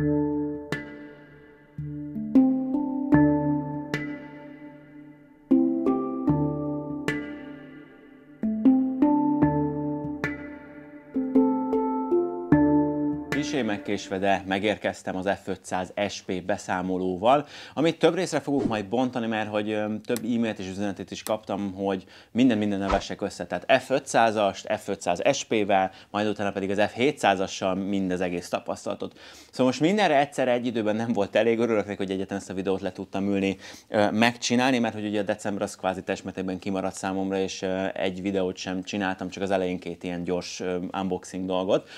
you megkésve, de megérkeztem az F500 SP beszámolóval, amit több részre fogok majd bontani, mert hogy több e-mailt és üzenetét is kaptam, hogy minden minden nevesek össze, tehát F500-ast, F500 SP-vel, majd utána pedig az F700-assal mind az egész tapasztalatot. Szóval most mindenre egyszer egy időben nem volt elég, örülök hogy egyetlen ezt a videót le tudtam ülni, megcsinálni, mert hogy ugye a december az kvázi testmetekben kimaradt számomra, és egy videót sem csináltam, csak az elején két ilyen gyors unboxing dolgot.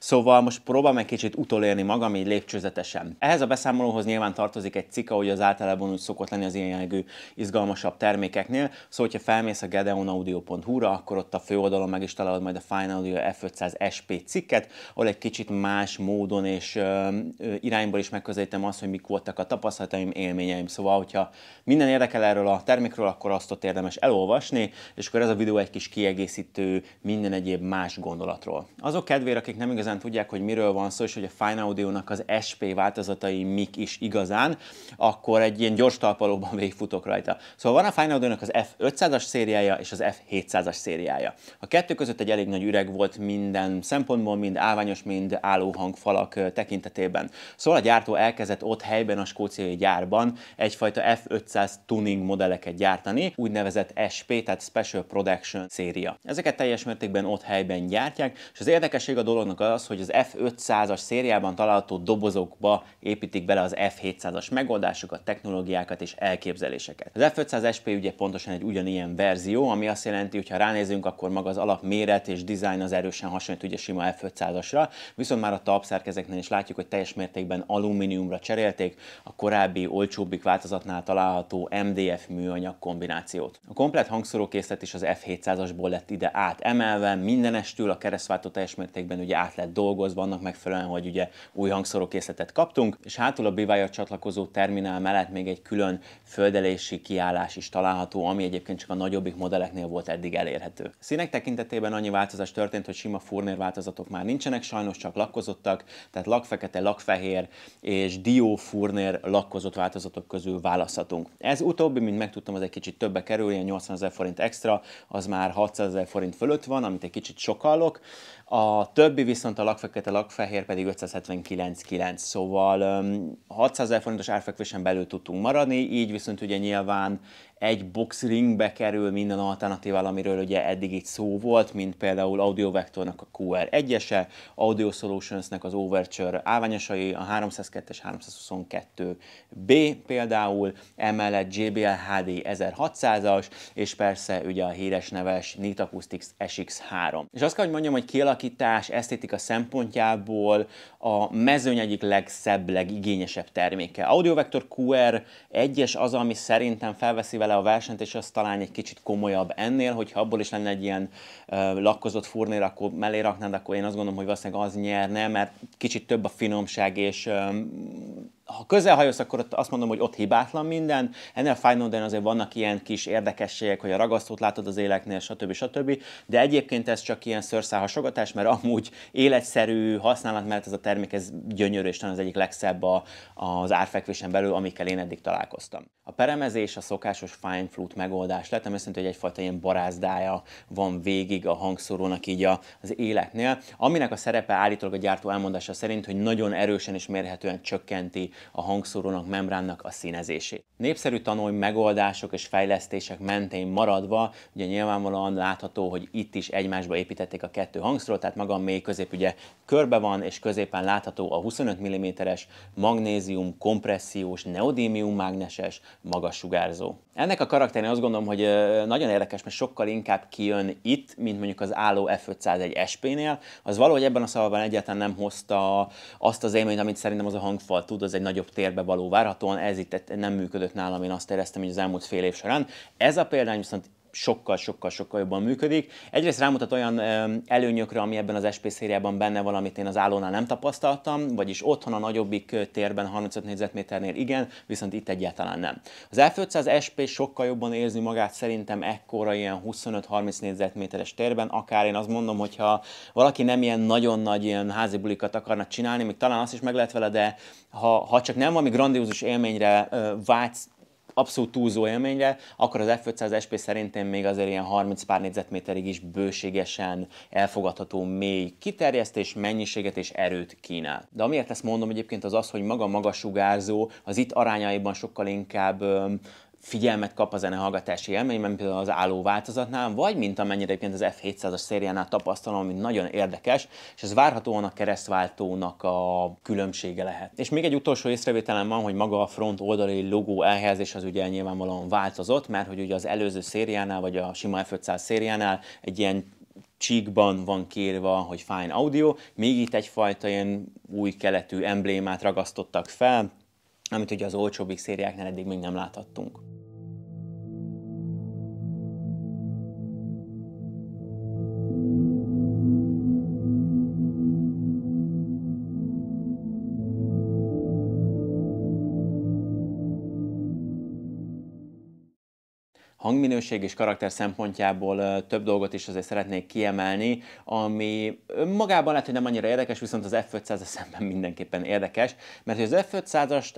Szóval most próbálom egy kicsit utolérni magam így lépcsőzetesen. Ehhez a beszámolóhoz nyilván tartozik egy cika, hogy az általában úgy szokott lenni az ilyen jellegű izgalmasabb termékeknél, szóval ha felmész a gedeonaudio.hu-ra, akkor ott a főoldalon meg is találod majd a Fine Audio F500 SP cikket, ahol egy kicsit más módon és ö, ö, irányból is megközelítem azt, hogy mik voltak a tapasztalataim, élményeim. Szóval, hogyha minden érdekel erről a termékről, akkor azt ott érdemes elolvasni, és akkor ez a videó egy kis kiegészítő minden egyéb más gondolatról. Azok kedvére, akik nem igazán igazán tudják, hogy miről van szó, és hogy a Fine Audio-nak az SP változatai mik is igazán, akkor egy ilyen gyors talpalóban végigfutok rajta. Szóval van a Fine Audio-nak az F500-as szériája és az F700-as szériája. A kettő között egy elég nagy üreg volt minden szempontból, mind állványos, mind hangfalak tekintetében. Szóval a gyártó elkezdett ott helyben a skóciai gyárban egyfajta F500 tuning modelleket gyártani, úgynevezett SP, tehát Special Production széria. Ezeket teljes mértékben ott helyben gyártják, és az érdekesség a dolognak az, az, hogy az F500-as szériában található dobozokba építik bele az F700-as megoldásokat, technológiákat és elképzeléseket. Az F500 SP ugye pontosan egy ugyanilyen verzió, ami azt jelenti, hogy ha ránézünk, akkor maga az alapméret és dizájn az erősen hasonlít ugye sima F500-asra, viszont már a talpszerkezeknél is látjuk, hogy teljes mértékben alumíniumra cserélték a korábbi olcsóbbik változatnál található MDF műanyag kombinációt. A komplet hangszórókészlet is az F700-asból lett ide átemelve, mindenestül a keresztváltó teljes mértékben ugye át lett lett dolgozva annak megfelelően, hogy ugye új készletet kaptunk, és hátul a Bivája csatlakozó terminál mellett még egy külön földelési kiállás is található, ami egyébként csak a nagyobbik modelleknél volt eddig elérhető. Színek tekintetében annyi változás történt, hogy sima furnér változatok már nincsenek, sajnos csak lakkozottak, tehát lakfekete, lakfehér és dió furnér lakkozott változatok közül választhatunk. Ez utóbbi, mint megtudtam, az egy kicsit többe kerül, ilyen 80 ezer forint extra, az már 600 ezer forint fölött van, amit egy kicsit sokallok a többi viszont a lakfekete, lakfehér pedig 579,9, szóval 600 ezer forintos árfekvésen belül tudtunk maradni, így viszont ugye nyilván egy box ringbe kerül minden alternatívával, amiről ugye eddig itt szó volt, mint például Audio Vectornak a QR1-ese, Audio Solutionsnek az Overture állványosai, a 302-es 322B például, emellett JBL HD 1600-as, és persze ugye a híres neves Neat Acoustics SX3. És azt kell, hogy mondjam, hogy kialakítás, esztétika szempontjából a mezőny egyik legszebb, legigényesebb terméke. Audio Vector QR 1-es az, ami szerintem felveszi vele a versenyt, és az talán egy kicsit komolyabb ennél, hogyha abból is lenne egy ilyen uh, lakkozott furnér, akkor mellé raknád, akkor én azt gondolom, hogy valószínűleg az nyerne, mert kicsit több a finomság, és ha közelhajolsz, akkor ott azt mondom, hogy ott hibátlan minden. Ennél a Fine azért vannak ilyen kis érdekességek, hogy a ragasztót látod az éleknél, stb. stb. De egyébként ez csak ilyen szőrszál mert amúgy életszerű használat, mert ez a termék ez gyönyörű, és talán az egyik legszebb a, az árfekvésen belül, amikkel én eddig találkoztam. A peremezés a szokásos fine flute megoldás lett, ami azt jelenti, hogy egyfajta ilyen barázdája van végig a hangszórónak így a, az életnél, aminek a szerepe állítólag a gyártó elmondása szerint, hogy nagyon erősen és mérhetően csökkenti a hangszórónak, membránnak a színezését. Népszerű tanulj megoldások és fejlesztések mentén maradva, ugye nyilvánvalóan látható, hogy itt is egymásba építették a kettő hangszórót, tehát maga a mély közép ugye körbe van, és középen látható a 25 mm-es magnézium kompressziós neodímium mágneses magas sugárzó. Ennek a karakterén azt gondolom, hogy nagyon érdekes, mert sokkal inkább kijön itt, mint mondjuk az álló F501 SP-nél. Az valahogy ebben a szavában egyáltalán nem hozta azt az élményt, amit szerintem az a hangfal tud, az egy nagyobb térbe való várhatóan, ez itt nem működött nálam, én azt éreztem, hogy az elmúlt fél év során. Ez a példány viszont sokkal-sokkal-sokkal jobban működik. Egyrészt rámutat olyan előnyökre, ami ebben az SP szériában benne van, amit én az állónál nem tapasztaltam, vagyis otthon a nagyobbik térben, 35 négyzetméternél igen, viszont itt egyáltalán nem. Az F500 SP sokkal jobban érzi magát szerintem ekkora ilyen 25-30 négyzetméteres térben, akár én azt mondom, hogyha valaki nem ilyen nagyon nagy ilyen házi bulikat akarna csinálni, még talán azt is meg lehet vele, de ha, ha csak nem valami grandiózus élményre vágysz, abszolút túlzó élményre, akkor az F500 SP szerintem még azért ilyen 30 pár négyzetméterig is bőségesen elfogadható mély kiterjesztés, mennyiséget és erőt kínál. De amiért ezt mondom egyébként az az, hogy maga magas sugárzó az itt arányaiban sokkal inkább figyelmet kap a zenehallgatási élményben, például az álló változatnál, vagy mint amennyire egyébként az F700-as szériánál tapasztalom, ami nagyon érdekes, és ez várhatóan a keresztváltónak a különbsége lehet. És még egy utolsó észrevételem van, hogy maga a front oldali logó elhelyezés az ugye nyilvánvalóan változott, mert hogy ugye az előző szériánál, vagy a sima F500 szériánál egy ilyen csíkban van kérve, hogy Fine Audio, még itt egyfajta ilyen új keletű emblémát ragasztottak fel, amit ugye az olcsóbbik szériáknál eddig még nem láthattunk. hangminőség és karakter szempontjából több dolgot is azért szeretnék kiemelni, ami magában lehet, hogy nem annyira érdekes, viszont az F500 szemben mindenképpen érdekes, mert hogy az F500-ast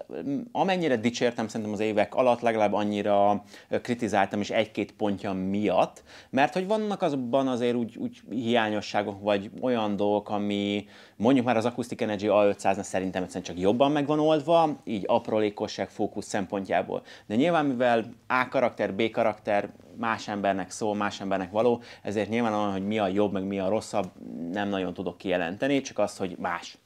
amennyire dicsértem szerintem az évek alatt, legalább annyira kritizáltam is egy-két pontja miatt, mert hogy vannak azban azért úgy, úgy hiányosságok, vagy olyan dolgok, ami mondjuk már az Acoustic Energy A500-nál szerintem egyszerűen csak jobban meg van oldva, így aprólékosság, fókusz szempontjából. De nyilván, mivel A karakter, B karakter, karakter más embernek szól, más embernek való, ezért nyilván olyan, hogy mi a jobb, meg mi a rosszabb, nem nagyon tudok kijelenteni, csak az, hogy más.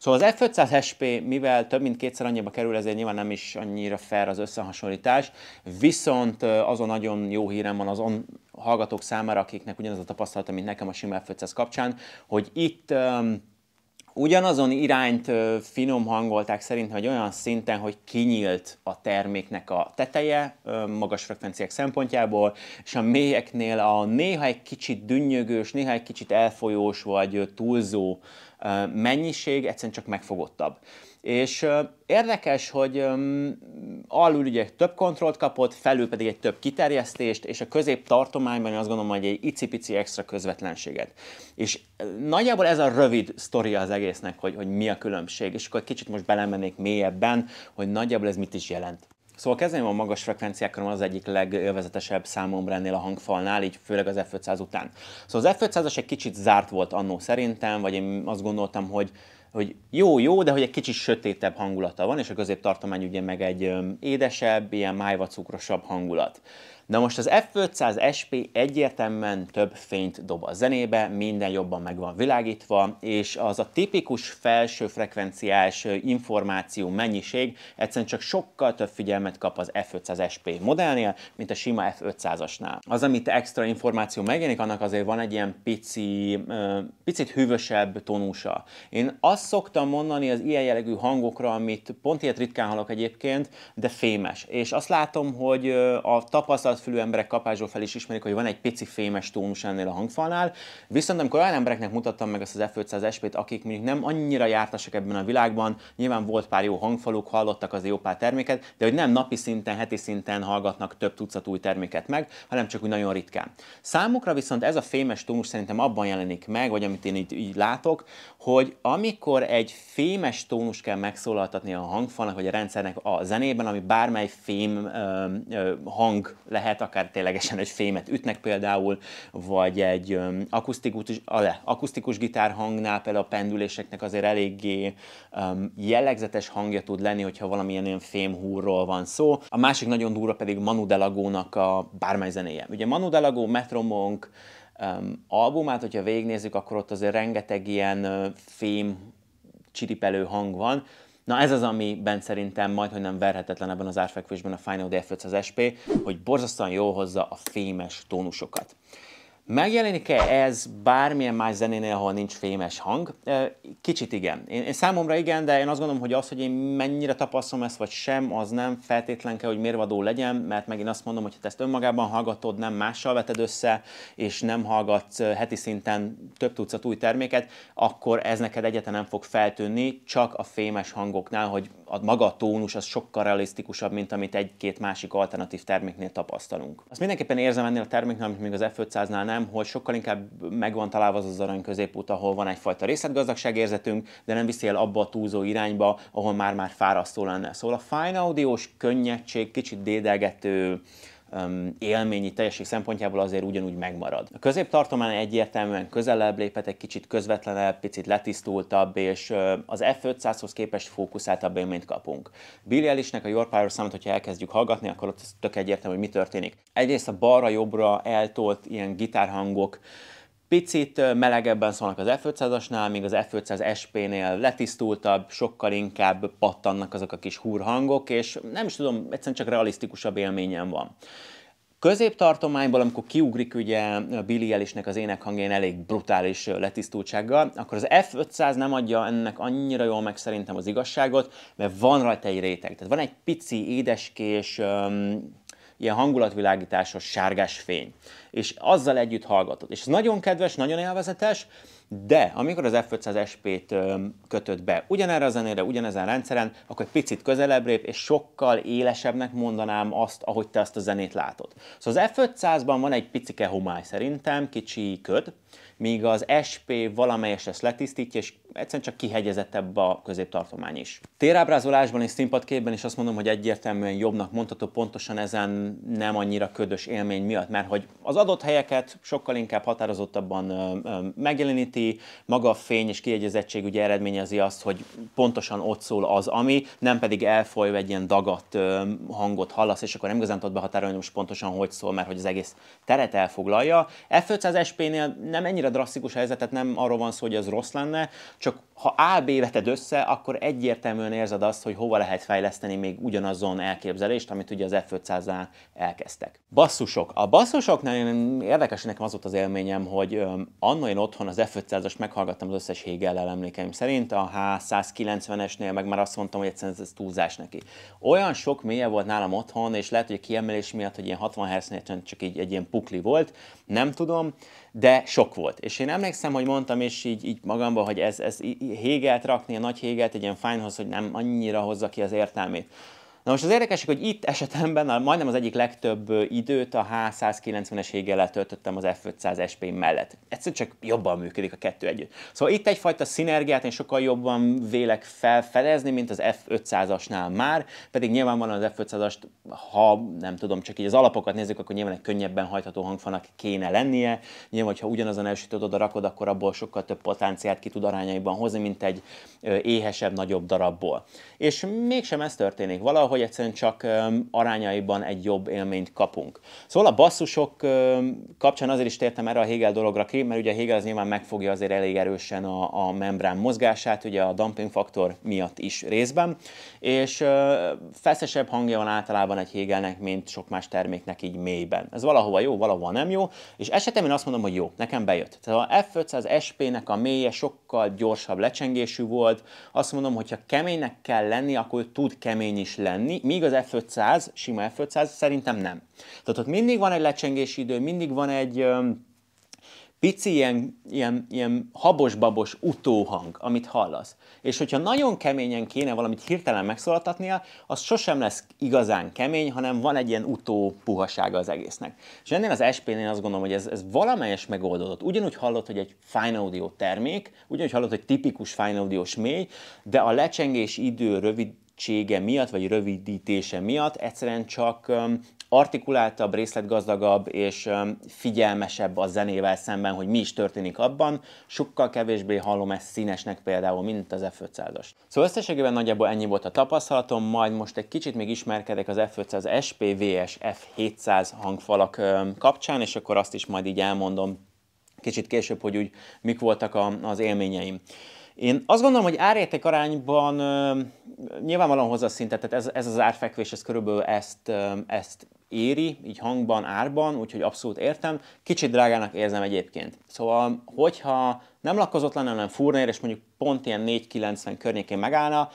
Szóval az F500 SP, mivel több mint kétszer annyiba kerül, ezért nyilván nem is annyira fair az összehasonlítás, viszont azon nagyon jó hírem van azon hallgatók számára, akiknek ugyanaz a tapasztalata, mint nekem a sima F500 kapcsán, hogy itt um, Ugyanazon irányt finom hangolták szerint, hogy olyan szinten, hogy kinyílt a terméknek a teteje magas frekvenciák szempontjából, és a mélyeknél a néha egy kicsit dünnyögős, néha egy kicsit elfolyós vagy túlzó mennyiség egyszerűen csak megfogottabb. És érdekes, hogy alul ugye több kontrollt kapott, felül pedig egy több kiterjesztést, és a közép tartományban azt gondolom, hogy egy icipici extra közvetlenséget. És nagyjából ez a rövid sztoria az egésznek, hogy, hogy mi a különbség, és akkor kicsit most belemennék mélyebben, hogy nagyjából ez mit is jelent. Szóval kezdeném a magas frekvenciákon, az egyik legélvezetesebb számomra ennél a hangfalnál, így főleg az F500 után. Szóval az F500-as egy kicsit zárt volt annó szerintem, vagy én azt gondoltam, hogy hogy jó-jó, de hogy egy kicsit sötétebb hangulata van, és a középtartomány ugye meg egy édesebb, ilyen májva cukrosabb hangulat. Na most az F500 SP egyértelműen több fényt dob a zenébe, minden jobban meg van világítva, és az a tipikus felső frekvenciás információ mennyiség egyszerűen csak sokkal több figyelmet kap az F500 SP modellnél, mint a sima F500-asnál. Az, amit extra információ megjelenik, annak azért van egy ilyen pici, picit hűvösebb tonusa. Én azt szoktam mondani az ilyen jellegű hangokra, amit pont ilyet ritkán hallok egyébként, de fémes. És azt látom, hogy a tapasztalat szabadfülű emberek kapásból fel is ismerik, hogy van egy pici fémes tónus ennél a hangfalnál, viszont amikor olyan embereknek mutattam meg ezt az F500 SP-t, akik mondjuk nem annyira jártasak ebben a világban, nyilván volt pár jó hangfaluk, hallottak az jó pár terméket, de hogy nem napi szinten, heti szinten hallgatnak több tucat új terméket meg, hanem csak úgy nagyon ritkán. Számukra viszont ez a fémes tónus szerintem abban jelenik meg, vagy amit én így, így látok, hogy amikor egy fémes tónus kell megszólaltatni a hangfalnak, vagy a rendszernek a zenében, ami bármely fém ö, ö, hang lehet, lehet, akár ténylegesen egy fémet ütnek például, vagy egy akusztikus, ale, akusztikus gitárhangnál például a pendüléseknek azért eléggé um, jellegzetes hangja tud lenni, hogyha valamilyen ilyen fémhúrról van szó. A másik nagyon durva pedig Manu Delagónak a bármely zenéje. Ugye Manu Delagó, Metromonk, um, albumát, hogyha végignézzük, akkor ott azért rengeteg ilyen fém csiripelő hang van, Na ez az, amiben szerintem majd, hogy nem verhetetlen ebben az árfekvésben a Final Day 500 SP, hogy borzasztóan jól hozza a fémes tónusokat. Megjelenik-e ez bármilyen más zenénél, ahol nincs fémes hang? Kicsit igen. Én, én számomra igen, de én azt gondolom, hogy az, hogy én mennyire tapasztalom ezt, vagy sem, az nem feltétlen kell, hogy mérvadó legyen, mert megint azt mondom, hogy ha ezt önmagában hallgatod, nem mással veted össze, és nem hallgatsz heti szinten több tucat új terméket, akkor ez neked egyetlen nem fog feltűnni, csak a fémes hangoknál, hogy a maga a tónus az sokkal realisztikusabb, mint amit egy-két másik alternatív terméknél tapasztalunk. Azt mindenképpen érzem ennél a terméknél, amit még az F500-nál nem, mondanám, hogy sokkal inkább megvan találva az az arany középút, ahol van egyfajta érzetünk, de nem viszi el abba a túlzó irányba, ahol már-már fárasztó lenne. Szóval a fine audiós könnyedség, kicsit dédelgető, élményi teljesség szempontjából azért ugyanúgy megmarad. A középtartomány egyértelműen közelebb lépett, egy kicsit közvetlenebb, picit letisztultabb, és az F500-hoz képest fókuszáltabb élményt kapunk. Billy Ellisnek a Your Power számot, hogyha elkezdjük hallgatni, akkor ott tök egyértelmű, hogy mi történik. Egyrészt a balra-jobbra eltolt ilyen gitárhangok, Picit melegebben szólnak az F500-asnál, míg az F500 SP-nél letisztultabb, sokkal inkább pattannak azok a kis húrhangok, és nem is tudom, egyszerűen csak realisztikusabb élményem van. Középtartományból, amikor kiugrik ugye Billy Elisnek az énekhangján elég brutális letisztultsággal, akkor az F500 nem adja ennek annyira jól meg szerintem az igazságot, mert van rajta egy réteg. Tehát van egy pici, édeskés, ilyen hangulatvilágításos sárgás fény. És azzal együtt hallgatod. És ez nagyon kedves, nagyon élvezetes, de amikor az F500 SP-t kötött be ugyanerre a zenére, ugyanezen rendszeren, akkor egy picit közelebbre és sokkal élesebbnek mondanám azt, ahogy te azt a zenét látod. Szóval az F500-ban van egy picike homály szerintem, kicsi köd, míg az SP valamelyest ezt letisztítja, és egyszerűen csak kihegyezettebb a középtartomány is. Térábrázolásban és színpadképben is azt mondom, hogy egyértelműen jobbnak mondható pontosan ezen nem annyira ködös élmény miatt, mert hogy az adott helyeket sokkal inkább határozottabban megjeleníti, maga a fény és kiegyezettség ugye eredményezi azt, hogy pontosan ott szól az, ami, nem pedig elfolyva egy ilyen dagadt hangot hallasz, és akkor nem igazán tudod behatárolni most pontosan, hogy szól, mert hogy az egész teret elfoglalja. F500 SP-nél nem ennyire drasztikus helyzetet, nem arról van szó, hogy ez rossz lenne, csak ha A, B veted össze, akkor egyértelműen érzed azt, hogy hova lehet fejleszteni még ugyanazon elképzelést, amit ugye az F500-nál elkezdtek. Basszusok. A basszusoknál érdekes nekem az volt az élményem, hogy anna én otthon az F500-as meghallgattam az összes Hegel emlékeim szerint, a H190-esnél meg már azt mondtam, hogy egyszerűen ez túlzás neki. Olyan sok mélye volt nálam otthon, és lehet, hogy a kiemelés miatt, hogy ilyen 60 Hz csak így egy ilyen pukli volt, nem tudom, de sok volt. És én emlékszem, hogy mondtam, és így, így magamban, hogy ez, ez hégelt rakni, a nagy hégelt egy ilyen fájnhoz, hogy nem annyira hozza ki az értelmét. Na most az érdekes, hogy itt esetemben majdnem az egyik legtöbb időt a H190-es éggel töltöttem az F500 sp mellett. Egyszerűen csak jobban működik a kettő együtt. Szóval itt egyfajta szinergiát én sokkal jobban vélek felfedezni, mint az F500-asnál már, pedig nyilvánvalóan az F500-ast, ha nem tudom, csak így az alapokat nézzük, akkor nyilván egy könnyebben hajtható hangfanak kéne lennie. Nyilván, hogyha ugyanazon elsütöd oda rakod, akkor abból sokkal több potenciát ki tud arányaiban hozni, mint egy éhesebb, nagyobb darabból. És mégsem ez történik. Valahogy vagy egyszerűen csak arányaiban egy jobb élményt kapunk. Szóval a basszusok kapcsán azért is tértem erre a Hegel dologra ki, mert ugye Hegel az nyilván megfogja azért elég erősen a, a membrán mozgását, ugye a dumping faktor miatt is részben, és feszesebb hangja van általában egy Hegelnek, mint sok más terméknek így mélyben. Ez valahova jó, valahova nem jó, és esetemben azt mondom, hogy jó, nekem bejött. Tehát a F500 SP-nek a mélye sokkal gyorsabb lecsengésű volt, azt mondom, hogy ha keménynek kell lenni, akkor tud kemény is lenni lenni, míg az F500, sima F500 szerintem nem. Tehát ott mindig van egy lecsengési idő, mindig van egy pici ilyen, ilyen, ilyen habos-babos utóhang, amit hallasz. És hogyha nagyon keményen kéne valamit hirtelen megszólaltatnia, az sosem lesz igazán kemény, hanem van egy ilyen utó puhasága az egésznek. És ennél az sp én azt gondolom, hogy ez, ez valamelyes megoldódott. Ugyanúgy hallott, hogy egy fine audio termék, ugyanúgy hallott, hogy tipikus fine audio mély, de a lecsengés idő rövid rövidsége miatt, vagy rövidítése miatt egyszerűen csak artikuláltabb, részletgazdagabb és figyelmesebb a zenével szemben, hogy mi is történik abban. Sokkal kevésbé hallom ezt színesnek például, mint az F500-as. Szóval összességében nagyjából ennyi volt a tapasztalatom, majd most egy kicsit még ismerkedek az F500 SPVS F700 hangfalak kapcsán, és akkor azt is majd így elmondom kicsit később, hogy úgy mik voltak az élményeim. Én azt gondolom, hogy árérték arányban nyilvánvalóan hozzá szintet, tehát ez, ez az árfekvés, ez körülbelül ezt, ezt éri, így hangban, árban, úgyhogy abszolút értem. Kicsit drágának érzem egyébként. Szóval, hogyha nem lakkozott lenne, hanem fúrnér, és mondjuk pont ilyen 4,90 környékén megállna,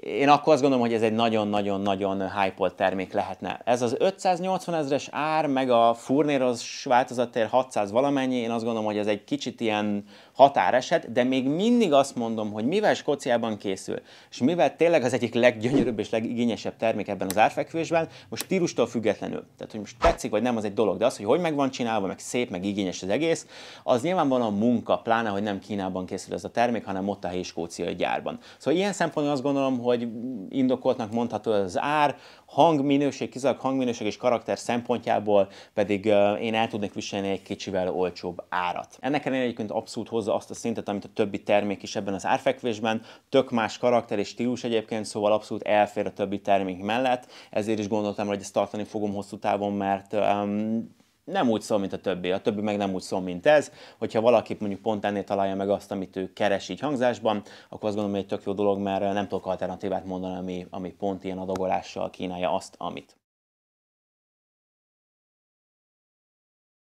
én akkor azt gondolom, hogy ez egy nagyon-nagyon-nagyon hype termék lehetne. Ez az 580 ezres ár, meg a furnéros változattér 600 valamennyi, én azt gondolom, hogy ez egy kicsit ilyen határeset, de még mindig azt mondom, hogy mivel Skóciában készül, és mivel tényleg az egyik leggyönyörűbb és legigényesebb termék ebben az árfekvésben, most stílustól függetlenül. Tehát, hogy most tetszik vagy nem, az egy dolog, de az, hogy hogy meg van csinálva, meg szép, meg igényes az egész, az nyilvánvalóan munka, pláne, hogy nem Kínában készül ez a termék, hanem ott a helyi skóciai gyárban. Szóval ilyen szempontból azt gondolom, hogy vagy indokoltnak mondható az ár, hangminőség, kizárólag hangminőség és karakter szempontjából pedig én el tudnék viselni egy kicsivel olcsóbb árat. Ennek ellenére egyébként abszolút hozza azt a szintet, amit a többi termék is ebben az árfekvésben, tök más karakter és stílus egyébként, szóval abszolút elfér a többi termék mellett, ezért is gondoltam, hogy ezt tartani fogom hosszú távon, mert um, nem úgy szól, mint a többi, a többi meg nem úgy szól, mint ez. Hogyha valaki mondjuk pont ennél találja meg azt, amit ő keres így hangzásban, akkor azt gondolom, hogy egy tök jó dolog, mert nem tudok alternatívát mondani, ami, ami pont ilyen adagolással kínálja azt, amit.